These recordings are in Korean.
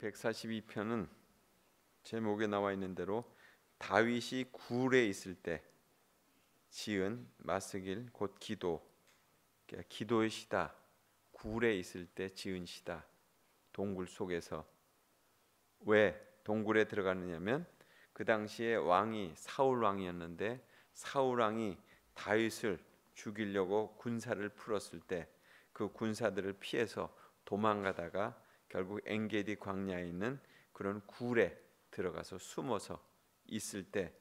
142편은 제목에 나와 있는 대로 다윗이 굴에 있을 때 지은 마스길 곧 기도 그러니까 기도의 시다 굴에 있을 때 지은 시다 동굴 속에서 왜 동굴에 들어갔느냐면그 당시에 왕이 사울 왕이었는데 사울 왕이 다윗을 죽이려고 군사를 풀었을 때 그 군사들을 피해서 도망가다가 결국 엔게디 광야에 있는 그런 굴에 들어가서 숨어서 있을 때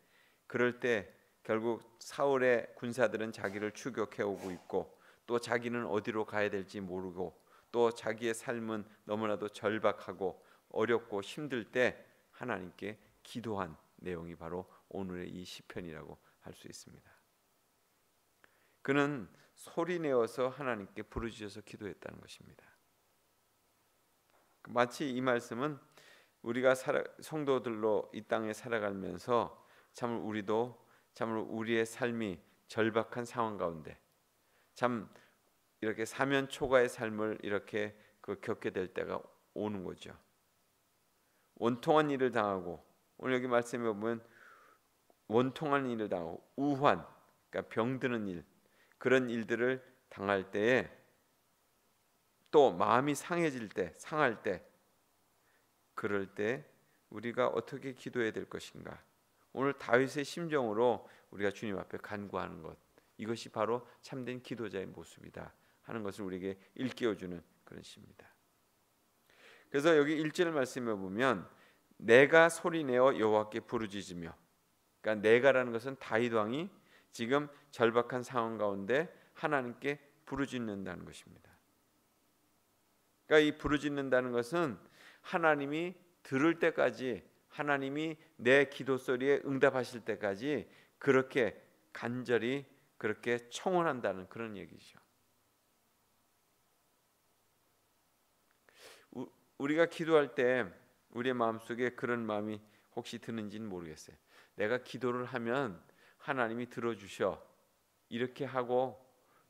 그럴 때 결국 사울의 군사들은 자기를 추격해 오고 있고 또 자기는 어디로 가야 될지 모르고 또 자기의 삶은 너무나도 절박하고 어렵고 힘들 때 하나님께 기도한 내용이 바로 오늘의 이 시편이라고 할 수 있습니다. 그는 소리 내어서 하나님께 부르짖어서 기도했다는 것입니다. 마치 이 말씀은 우리가 살아, 성도들로 이 땅에 살아가면서 참 우리도 참으로 우리의 삶이 절박한 상황 가운데 참 이렇게 사면 초가의 삶을 이렇게 그 겪게 될 때가 오는 거죠. 원통한 일을 당하고 오늘 여기 말씀에 보면 원통한 일을 당하고 우환, 그러니까 병드는 일 그런 일들을 당할 때에 또 마음이 상해질 때, 상할 때 그럴 때 우리가 어떻게 기도해야 될 것인가? 오늘 다윗의 심정으로 우리가 주님 앞에 간구하는 것 이것이 바로 참된 기도자의 모습이다 하는 것을 우리에게 일깨워 주는 그런 시입니다. 그래서 여기 일절 말씀해 보면 내가 소리 내어 여호와께 부르짖으며 그러니까 내가라는 것은 다윗 왕이 지금 절박한 상황 가운데 하나님께 부르짖는다는 것입니다. 그러니까 이 부르짖는다는 것은 하나님이 들을 때까지 하나님이 내 기도 소리에 응답하실 때까지 그렇게 간절히 그렇게 청원한다는 그런 얘기죠. 우리가 기도할 때 우리의 마음속에 그런 마음이 혹시 드는지는 모르겠어요. 내가 기도를 하면 하나님이 들어주셔. 이렇게 하고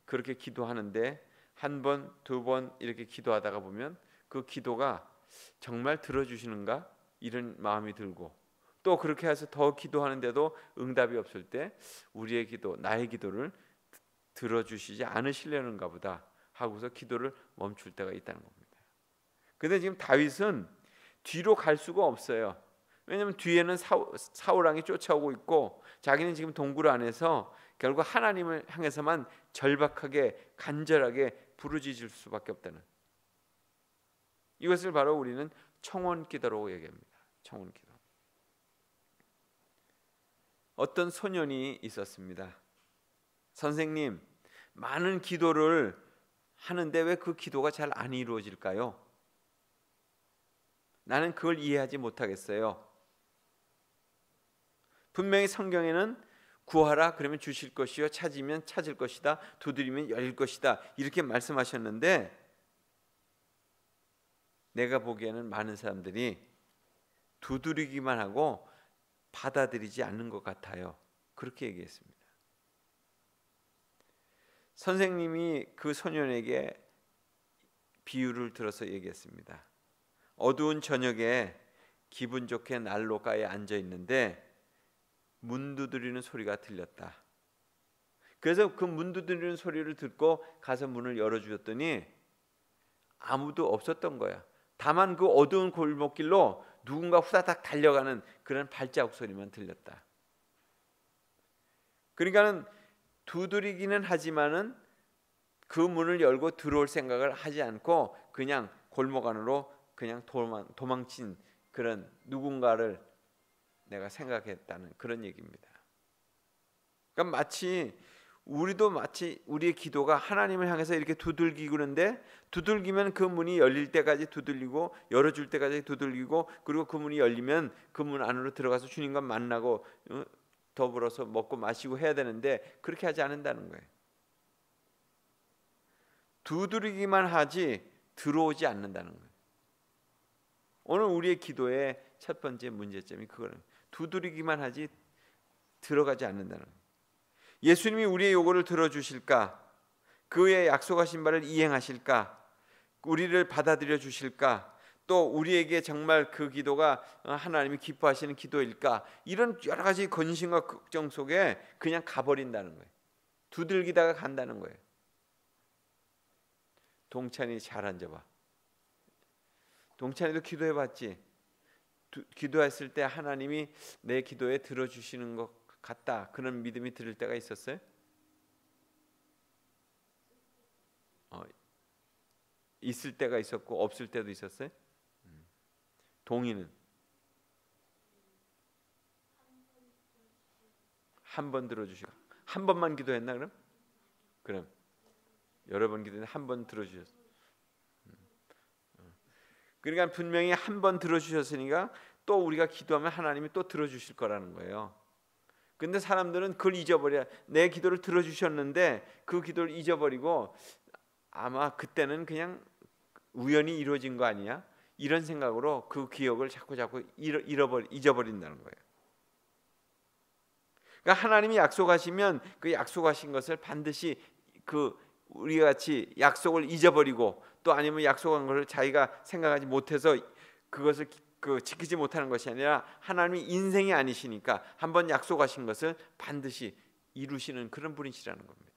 그렇게 기도하는데 한 번, 두 번 이렇게 기도하다가 보면 그 기도가 정말 들어주시는가 이런 마음이 들고 또 그렇게 해서 더 기도하는데도 응답이 없을 때 우리의 기도, 나의 기도를 들어주시지 않으시려는가 보다 하고서 기도를 멈출 때가 있다는 겁니다. 근데 지금 다윗은 뒤로 갈 수가 없어요. 왜냐하면 뒤에는 사우랑이 쫓아오고 있고 자기는 지금 동굴 안에서 결국 하나님을 향해서만 절박하게 간절하게 부르짖을 수밖에 없다는 이것을 바로 우리는 청원 기도라 얘기합니다. 청원 기도. 어떤 소년이 있었습니다. 선생님, 많은 기도를 하는데 왜 그 기도가 잘 안 이루어질까요? 나는 그걸 이해하지 못하겠어요. 분명히 성경에는 구하라 그러면 주실 것이요 찾으면 찾을 것이다 두드리면 열릴 것이다 이렇게 말씀하셨는데 내가 보기에는 많은 사람들이 두드리기만 하고 받아들이지 않는 것 같아요. 그렇게 얘기했습니다. 선생님이 그 소년에게 비유를 들어서 얘기했습니다. 어두운 저녁에 기분 좋게 난로가에 앉아 있는데 문 두드리는 소리가 들렸다. 그래서 그 문 두드리는 소리를 듣고 가서 문을 열어주었더니 아무도 없었던 거야. 다만 그 어두운 골목길로 누군가 후다닥 달려가는 그런 발자국 소리만 들렸다. 그러니까는 두드리기는 하지만은 그 문을 열고 들어올 생각을 하지 않고 그냥 골목 안으로 그냥 도망, 도망친 그런 누군가를 내가 생각했다는 그런 얘기입니다. 그러니까 마치 우리도 마치 우리의 기도가 하나님을 향해서 이렇게 두들기는데 두들기면 그 문이 열릴 때까지 두들리고 열어줄 때까지 두들기고 그리고 그 문이 열리면 그 문 안으로 들어가서 주님과 만나고 더불어서 먹고 마시고 해야 되는데 그렇게 하지 않는다는 거예요. 두드리기만 하지 들어오지 않는다는 거예요. 오늘 우리의 기도의 첫 번째 문제점이 그거는 두드리기만 하지 들어가지 않는다는 예 예수님이 우리의 요구를 들어주실까? 그의 약속하신 바를 이행하실까? 우리를 받아들여 주실까? 또 우리에게 정말 그 기도가 어, 하나님이 기뻐하시는 기도일까? 이런 여러 가지 건심과 걱정 속에 그냥 가버린다는 거예요. 두들기다가 간다는 거예요. 동찬이 잘 앉아봐. 동찬이도 기도해봤지. 기도했을 때 하나님이 내 기도에 들어주시는 것 같다 그런 믿음이 들을 때가 있었어요? 어, 있을 때가 있었고 없을 때도 있었어요? 음. 동의는 한 번 들어주시고 한 번만 기도했나 그럼? 그럼 여러 번 기도했는데 한 번 들어주셨어 요 그러니까 분명히 한 번 들어주셨으니까 또 우리가 기도하면 하나님이 또 들어주실 거라는 거예요. 근데 사람들은 그걸 잊어버려. 내 기도를 들어주셨는데 그 기도를 잊어버리고 아마 그때는 그냥 우연히 이루어진 거 아니야? 이런 생각으로 그 기억을 자꾸 자꾸 잃어버리 잊어버린다는 거예요. 그러니까 하나님이 약속하시면 그 약속하신 것을 반드시 그 우리 같이 약속을 잊어버리고 또 아니면 약속한 것을 자기가 생각하지 못해서 그것을 그 지키지 못하는 것이 아니라 하나님이 인생이 아니시니까 한번 약속하신 것을 반드시 이루시는 그런 분이시라는 겁니다.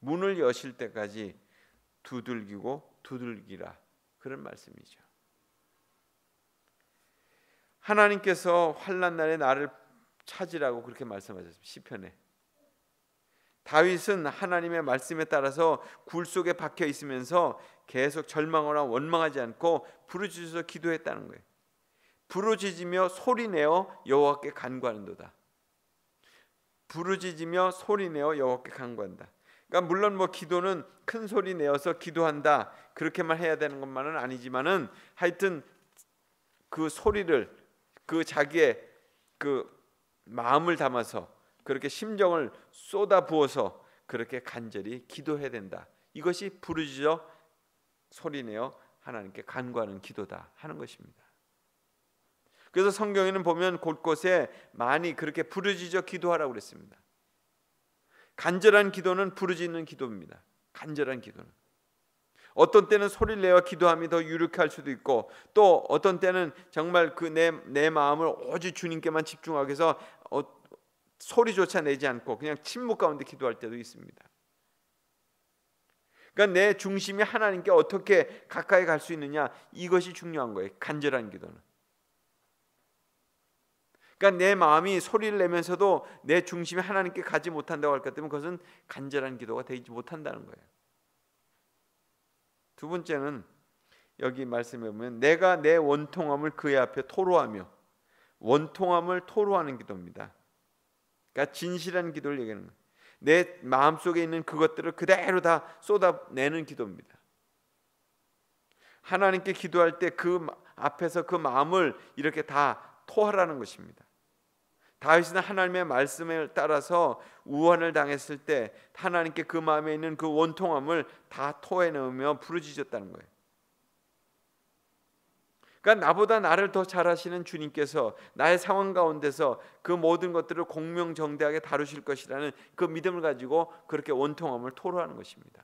문을 여실 때까지 두들기고 두들기라 그런 말씀이죠. 하나님께서 환난 날에 나를 찾으라고 그렇게 말씀하셨습니다. 시편에 다윗은 하나님의 말씀에 따라서 굴 속에 박혀 있으면서 계속 절망하나 거 원망하지 않고 부르짖어서 기도했다는 거예요. 부르짖으며 소리내어 여호와께 간구하는도다. 부르짖으며 소리내어 여호와께 간구한다. 그러니까 물론 뭐 기도는 큰 소리 내어서 기도한다 그렇게만 해야 되는 것만은 아니지만은 하여튼 그 소리를 그 자기의 그 마음을 담아서 그렇게 심정을 쏟아 부어서 그렇게 간절히 기도해야 된다. 이것이 부르짖어 소리내어 하나님께 간구하는 기도다 하는 것입니다. 그래서 성경에는 보면 곳곳에 많이 그렇게 부르짖어 기도하라고 그랬습니다. 간절한 기도는 부르짖는 기도입니다. 간절한 기도는 어떤 때는 소리를 내어 기도함이 더 유력할 수도 있고 또 어떤 때는 정말 그 내 내 마음을 오직 주님께만 집중하게 해서 소리조차 내지 않고 그냥 침묵 가운데 기도할 때도 있습니다. 그러니까 내 중심이 하나님께 어떻게 가까이 갈 수 있느냐 이것이 중요한 거예요. 간절한 기도는. 그러니까 내 마음이 소리를 내면서도 내 중심이 하나님께 가지 못한다고 할것 때문에 그것은 간절한 기도가 되지 못한다는 거예요. 두 번째는 여기 말씀해 보면 내가 내 원통함을 그의 앞에 토로하며 원통함을 토로하는 기도입니다. 그러니까 진실한 기도를 얘기하는 거예요. 내 마음속에 있는 그것들을 그대로 다 쏟아내는 기도입니다. 하나님께 기도할 때 그 앞에서 그 마음을 이렇게 다 토하라는 것입니다. 다윗은 하나님의 말씀을 따라서 우환을 당했을 때 하나님께 그 마음에 있는 그 원통함을 다 토해내며 부르짖었다는 거예요. 그러니까 나보다 나를 더 잘 아시는 주님께서 나의 상황 가운데서 그 모든 것들을 공명정대하게 다루실 것이라는 그 믿음을 가지고 그렇게 온통함을 토로하는 것입니다.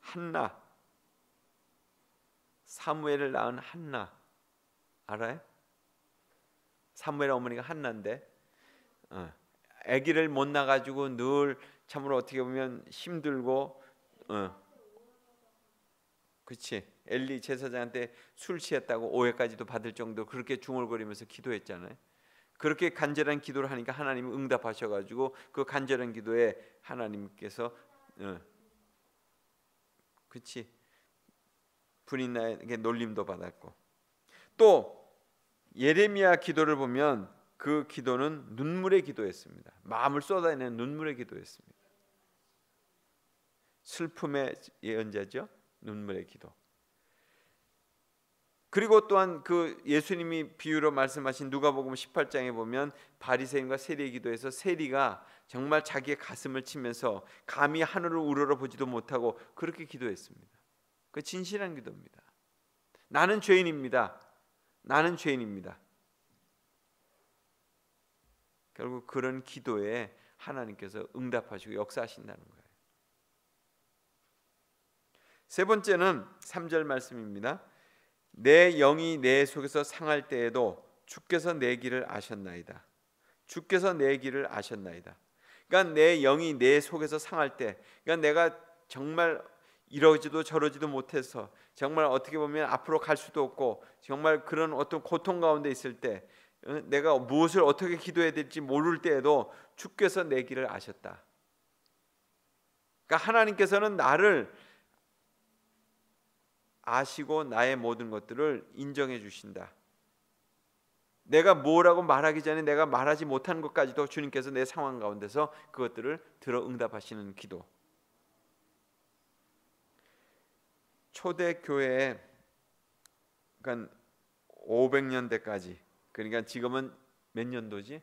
한나 사무엘을 낳은 한나 알아요? 사무엘 어머니가 한나인데 어, 아기를 못 낳아가지고 늘 참으로 어떻게 보면 힘들고 어, 그렇지. 엘리 제사장한테 술 취했다고 오해까지도 받을 정도 그렇게 중얼거리면서 기도했잖아요. 그렇게 간절한 기도를 하니까 하나님 응답하셔가지고 그 간절한 기도에 하나님께서 어, 그치 분인나에게 놀림도 받았고 또 예레미야 기도를 보면 그 기도는 눈물의 기도였습니다. 마음을 쏟아내는 눈물의 기도였습니다. 슬픔의 예언자죠. 눈물의 기도. 그리고 또한 그 예수님이 비유로 말씀하신 누가복음 18장에 보면 바리새인과 세리의 기도에서 세리가 정말 자기의 가슴을 치면서 감히 하늘을 우러러 보지도 못하고 그렇게 기도했습니다. 그 진실한 기도입니다. 나는 죄인입니다. 나는 죄인입니다. 결국 그런 기도에 하나님께서 응답하시고 역사하신다는 거예요. 세 번째는 3절 말씀입니다. 내 영이 내 속에서 상할 때에도 주께서 내 길을 아셨나이다. 주께서 내 길을 아셨나이다. 그러니까 내 영이 내 속에서 상할 때, 그러니까 내가 정말 이러지도 저러지도 못해서 정말 어떻게 보면 앞으로 갈 수도 없고 정말 그런 어떤 고통 가운데 있을 때 내가 무엇을 어떻게 기도해야 될지 모를 때에도 주께서 내 길을 아셨다. 그러니까 하나님께서는 나를 아시고 나의 모든 것들을 인정해 주신다. 내가 뭐라고 말하기 전에 내가 말하지 못한 것까지도 주님께서 내 상황 가운데서 그것들을 들어 응답하시는 기도. 초대 교회에 그러니까 500년대까지 그러니까 지금은 몇 년도지?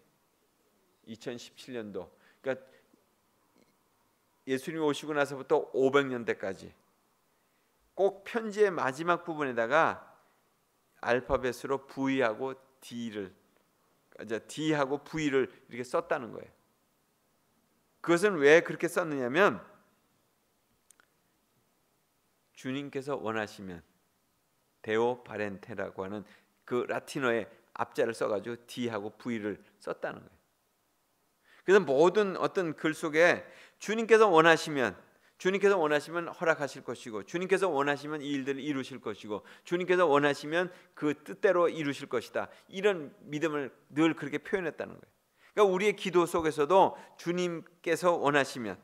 2017년도. 그러니까 예수님이 오시고 나서부터 500년대까지 꼭 편지의 마지막 부분에다가 알파벳으로 V하고 D를 이제 D하고 V를 이렇게 썼다는 거예요. 그것은 왜 그렇게 썼느냐면 주님께서 원하시면 데오 바렌테라고 하는 그 라틴어의 앞자를 써가지고 D하고 V를 썼다는 거예요. 그래서 모든 어떤 글 속에 주님께서 원하시면 주님께서 원하시면 허락하실 것이고 주님께서 원하시면 이 일들을 이루실 것이고 주님께서 원하시면 그 뜻대로 이루실 것이다. 이런 믿음을 늘 그렇게 표현했다는 거예요. 그러니까 우리의 기도 속에서도 주님께서 원하시면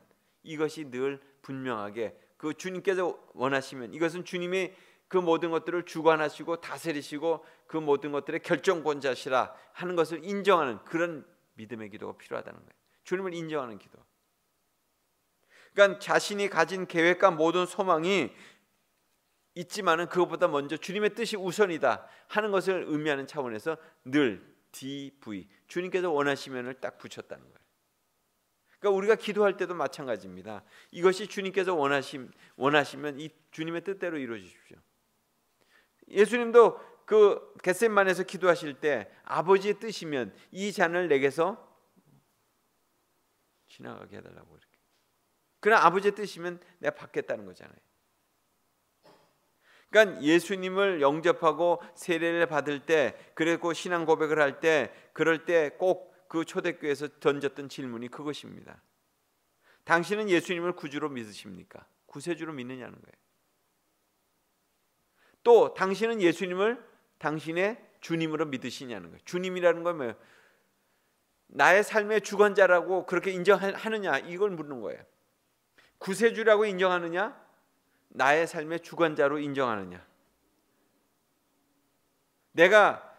이것이 늘 분명하게 그 주님께서 원하시면 이것은 주님의 그 모든 것들을 주관하시고 다스리시고 그 모든 것들의 결정권자시라 하는 것을 인정하는 그런 믿음의 기도가 필요하다는 거예요. 주님을 인정하는 기도. 그러니까 자신이 가진 계획과 모든 소망이 있지만은 그것보다 먼저 주님의 뜻이 우선이다 하는 것을 의미하는 차원에서 늘 DV 주님께서 원하시면을 딱 붙였다는 거예요. 그러니까 우리가 기도할 때도 마찬가지입니다. 이것이 주님께서 원하심 원하시면 이 주님의 뜻대로 이루어지십시오. 예수님도 그 겟셋만에서 기도하실 때 아버지의 뜻이면 이 잔을 내게서 지나가게 해달라고 이렇게 그러 아버지의 뜻이면 내가 받겠다는 거잖아요. 그러니까 예수님을 영접하고 세례를 받을 때 그리고 신앙 고백을 할 때 그럴 때 꼭 그 초대교회에서 던졌던 질문이 그것입니다. 당신은 예수님을 구주로 믿으십니까? 구세주로 믿느냐는 거예요. 또 당신은 예수님을 당신의 주님으로 믿으시냐는 거예요. 주님이라는 건뭐 나의 삶의 주관자라고 그렇게 인정하느냐 이걸 묻는 거예요. 구세주라고 인정하느냐? 나의 삶의 주관자로 인정하느냐? 내가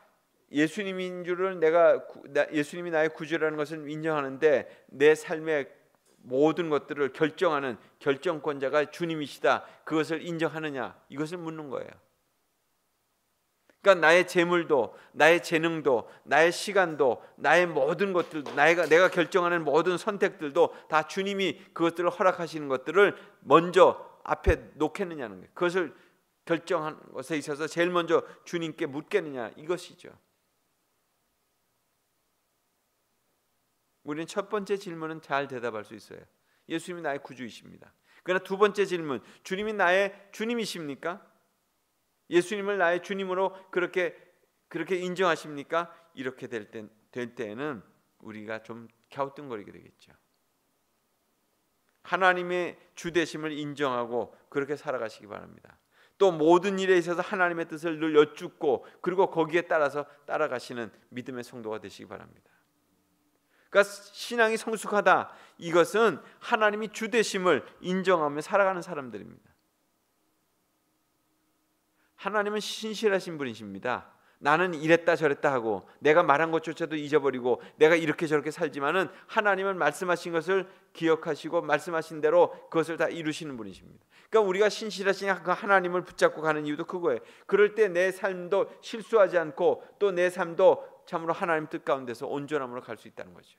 예수님인 줄을 내가 예수님이 나의 구주라는 것을 인정하는데 내 삶의 모든 것들을 결정하는 결정권자가 주님이시다. 그것을 인정하느냐? 이것을 묻는 거예요. 그러니까 나의 재물도, 나의 재능도, 나의 시간도, 나의 모든 것들, 나가 내가 결정하는 모든 선택들도 다 주님이 그것들을 허락하시는 것들을 먼저 앞에 놓겠느냐는 거예요. 그것을 결정한 것에 있어서 제일 먼저 주님께 묻겠느냐 이것이죠. 우리는 첫 번째 질문은 잘 대답할 수 있어요. 예수님이 나의 구주이십니다. 그러나 두 번째 질문, 주님이 나의 주님이십니까? 예수님을 나의 주님으로 그렇게 그렇게 인정하십니까? 이렇게 될, 때, 될 때에는 우리가 좀 갸우뚱거리게 되겠죠. 하나님의 주대심을 인정하고 그렇게 살아가시기 바랍니다. 또 모든 일에 있어서 하나님의 뜻을 늘 여쭙고 그리고 거기에 따라서 따라가시는 믿음의 성도가 되시기 바랍니다. 그러니까 신앙이 성숙하다 이것은 하나님이 주대심을 인정하며 살아가는 사람들입니다. 하나님은 신실하신 분이십니다. 나는 이랬다 저랬다 하고 내가 말한 것조차도 잊어버리고 내가 이렇게 저렇게 살지만은 하나님은 말씀하신 것을 기억하시고 말씀하신 대로 그것을 다 이루시는 분이십니다. 그러니까 우리가 신실하신 그 하나님을 붙잡고 가는 이유도 그거예요. 그럴 때 내 삶도 실수하지 않고 또 내 삶도 참으로 하나님 뜻 가운데서 온전함으로 갈 수 있다는 거죠.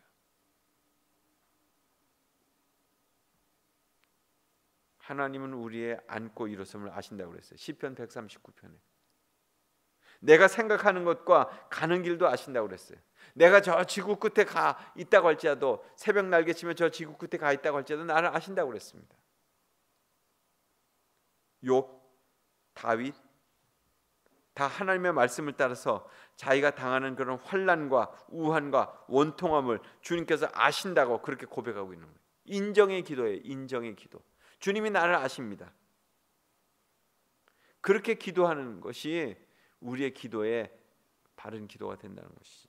하나님은 우리의 안고 일어섬을 아신다고 그랬어요. 시편 139편에. 내가 생각하는 것과 가는 길도 아신다고 그랬어요. 내가 저 지구 끝에 가 있다고 할지라도 새벽 날개 치면 저 지구 끝에 가 있다고 할지라도 나를 아신다고 그랬습니다. 욥, 다윗 다 하나님의 말씀을 따라서 자기가 당하는 그런 환란과 우한과 원통함을 주님께서 아신다고 그렇게 고백하고 있는 거예요. 인정의 기도예요. 인정의 기도. 주님이 나를 아십니다. 그렇게 기도하는 것이 우리의 기도에 바른 기도가 된다는 것이죠.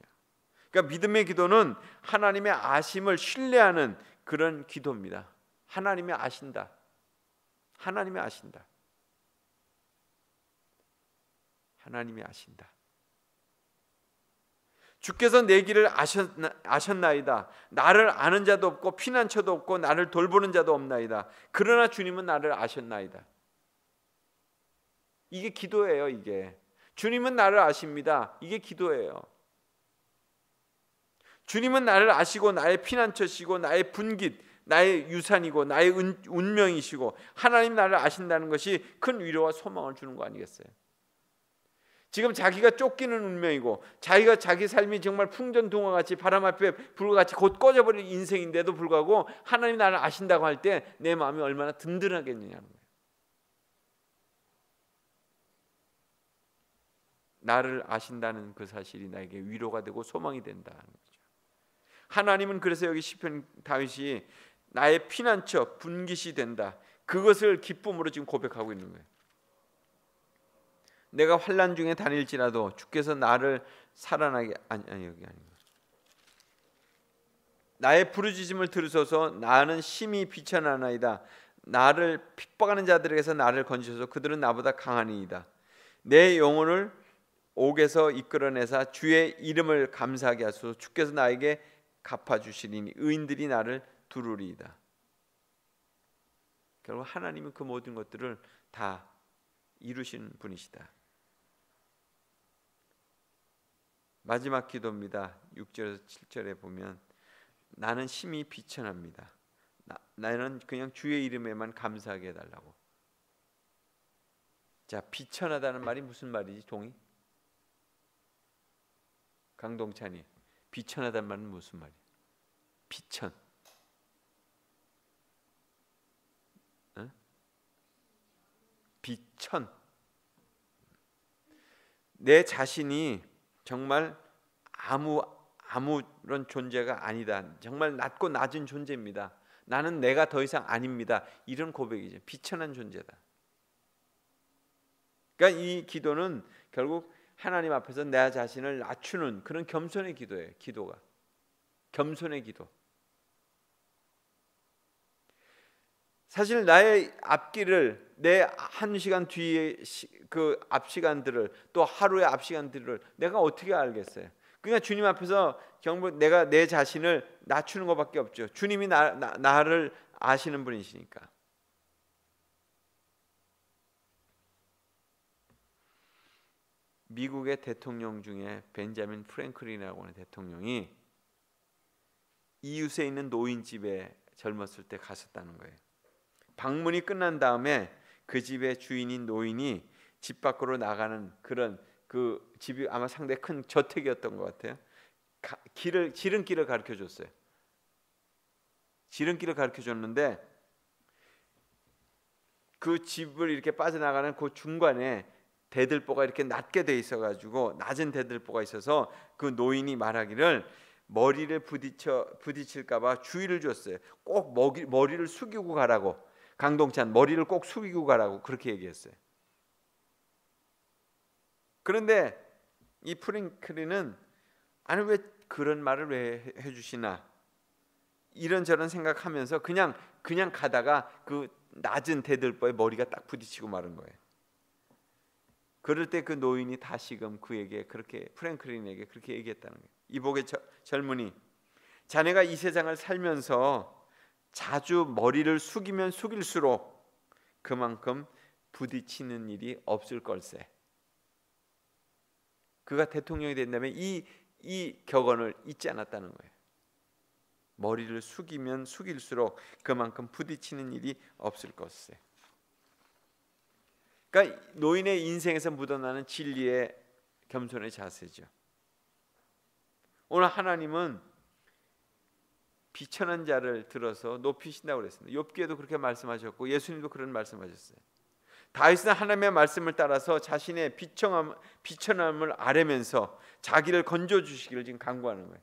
그러니까 믿음의 기도는 하나님의 아심을 신뢰하는 그런 기도입니다. 하나님이 아신다. 하나님이 아신다. 하나님이 아신다. 주께서 내 길을 아셨나, 아셨나이다. 나를 아는 자도 없고 피난처도 없고 나를 돌보는 자도 없나이다. 그러나 주님은 나를 아셨나이다. 이게 기도예요, 이게. 주님은 나를 아십니다. 이게 기도예요. 주님은 나를 아시고 나의 피난처시고 나의 분깃, 나의 유산이고 나의 운, 운명이시고 하나님 나를 아신다는 것이 큰 위로와 소망을 주는 거 아니겠어요? 지금 자기가 쫓기는 운명이고 자기가 자기 삶이 정말 풍전등화 같이 바람 앞에 불과같이 곧꺼져버린 인생인데도 불구하고 하나님 나를 아신다고 할 때 내 마음이 얼마나 든든하겠느냐는 거예요. 나를 아신다는 그 사실이 나에게 위로가 되고 소망이 된다는 거죠. 하나님은 그래서 여기 시편 다윗이 나의 피난처 분깃이 된다. 그것을 기쁨으로 지금 고백하고 있는 거예요. 내가 환란 중에 다닐지라도 주께서 나를 살아나게 아니 아니 여기 아니 나의 부르짖음을 들으소서 나는 심히 비천하나이다 나를 핍박하는 자들에게서 나를 건지소서 그들은 나보다 강하니이다 내 영혼을 옥에서 이끌어내사 주의 이름을 감사하게 하소서 주께서 나에게 갚아주시리니 의인들이 나를 두루리이다 결국 하나님은 그 모든 것들을 다 이루신 분이시다 마지막 기도입니다. 6절에서 7절에 보면 나는 심히 비천합니다. 나, 는 그냥 주의 이름에만 감사하게 해달라고. 자, 비천하다는 말이 무슨 말이지? 동의? 강동찬이 비천하다는 말은 무슨 말이야? 비천. 비천. 내 자신이 정말 아무 아무런 존재가 아니다. 정말 낮고 낮은 존재입니다. 나는 내가 더 이상 아닙니다. 이런 고백이죠. 비천한 존재다. 그러니까 이 기도는 결국 하나님 앞에서 내 자신을 낮추는 그런 겸손의 기도예요. 기도가 겸손의 기도. 사실 나의 앞길을 내 한 시간 뒤에 그앞 시간들을 또 하루의 앞 시간들을 내가 어떻게 알겠어요? 그냥 그러니까 주님 앞에서 경보 내가 내 자신을 낮추는 것밖에 없죠. 주님이 나, 나, 나를 아시는 분이시니까. 미국의 대통령 중에 벤자민 프랭클린이라고 하는 대통령이 이웃에 있는 노인집에 젊었을 때 갔었다는 거예요. 방문이 끝난 다음에 그 집의 주인인 노인이 집 밖으로 나가는 그런 그 집이 아마 상당히 큰 저택이었던 것 같아요. 가, 길을 지름길을 가르쳐 줬어요. 지름길을 가르쳐 줬는데 그 집을 이렇게 빠져나가는 그 중간에 대들보가 이렇게 낮게 돼 있어 가지고 낮은 대들보가 있어서 그 노인이 말하기를 머리를 부딪혀 부딪힐까 봐 주의를 줬어요. 꼭 머리, 머리를 숙이고 가라고. 강동찬 머리를 꼭 숙이고 가라고 그렇게 얘기했어요. 그런데 이 프링클리는 아니 왜 그런 말을 왜 해주시나 이런저런 생각하면서 그냥 그냥 가다가 그 낮은 대들보에 머리가 딱 부딪히고 마른 거예요. 그럴 때 그 노인이 다시금 그에게 그렇게 프랭클린에게 그렇게 얘기했다는 거예요. 이복의 저, 젊은이 자네가 이 세상을 살면서 자주 머리를 숙이면 숙일수록 그만큼 부딪히는 일이 없을 걸세. 그가 대통령이 된다면 이 이 격언을 잊지 않았다는 거예요. 머리를 숙이면 숙일수록 그만큼 부딪히는 일이 없을 것세. 그러니까 노인의 인생에서 묻어나는 진리의 겸손의 자세죠. 오늘 하나님은 비천한 자를 들어서 높이신다고 그랬습니다. 욥기에도 그렇게 말씀하셨고 예수님도 그런 말씀하셨어요. 다윗은 하나님의 말씀을 따라서 자신의 비천함, 비천함을 아뢰면서 자기를 건져 주시기를 지금 간구하는 거예요.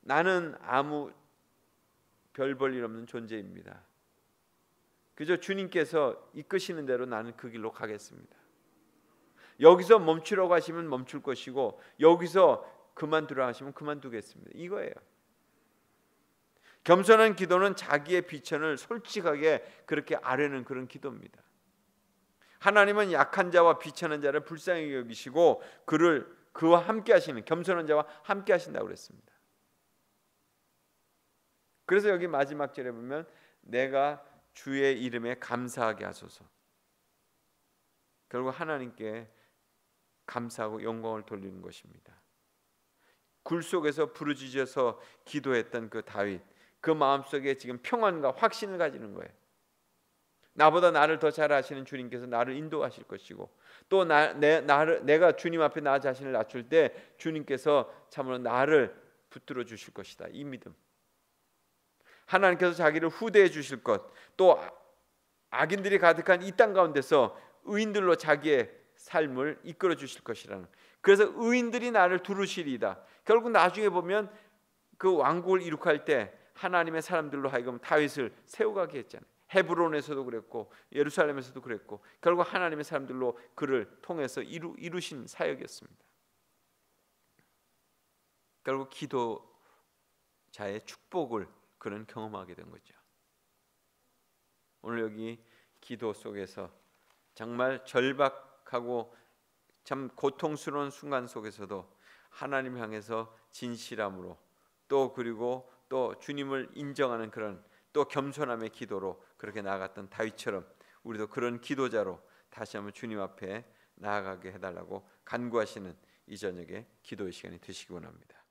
나는 아무 별볼일 없는 존재입니다. 그저 주님께서 이끄시는 대로 나는 그 길로 가겠습니다. 여기서 멈추라고 하시면 멈출 것이고 여기서 그만두라 하시면 그만두겠습니다. 이거예요. 겸손한 기도는 자기의 비천을 솔직하게 그렇게 아뢰는 그런 기도입니다. 하나님은 약한 자와 비천한 자를 불쌍히 여기시고 그를 그와 함께 하시는 겸손한 자와 함께 하신다고 그랬습니다. 그래서 여기 마지막 절에 보면 내가 주의 이름에 감사하게 하소서. 결국 하나님께 감사하고 영광을 돌리는 것입니다. 굴 속에서 부르짖어서 기도했던 그 다윗 그 마음속에 지금 평안과 확신을 가지는 거예요. 나보다 나를 더 잘 아시는 주님께서 나를 인도하실 것이고 또 나, 내, 나를, 내가 주님 앞에 나 자신을 낮출 때 주님께서 참으로 나를 붙들어 주실 것이다. 이 믿음. 하나님께서 자기를 후대해 주실 것, 또 악인들이 가득한 이 땅 가운데서 의인들로 자기의 삶을 이끌어 주실 것이라는. 그래서 의인들이 나를 두루시리이다. 결국 나중에 보면 그 왕국을 이룩할 때 하나님의 사람들로 하여금 다윗을 세우가게 했잖아요. 헤브론에서도 그랬고 예루살렘에서도 그랬고 결국 하나님의 사람들로 그를 통해서 이루, 이루신 사역이었습니다. 결국 기도자의 축복을 그는 경험하게 된 거죠. 오늘 여기 기도 속에서 정말 절박하고 참 고통스러운 순간 속에서도 하나님 향해서 진실함으로 또 그리고 또 주님을 인정하는 그런 또 겸손함의 기도로 그렇게 나아갔던 다윗처럼 우리도 그런 기도자로 다시 한번 주님 앞에 나아가게 해달라고 간구하시는 이 저녁에 기도의 시간이 되시기 원합니다.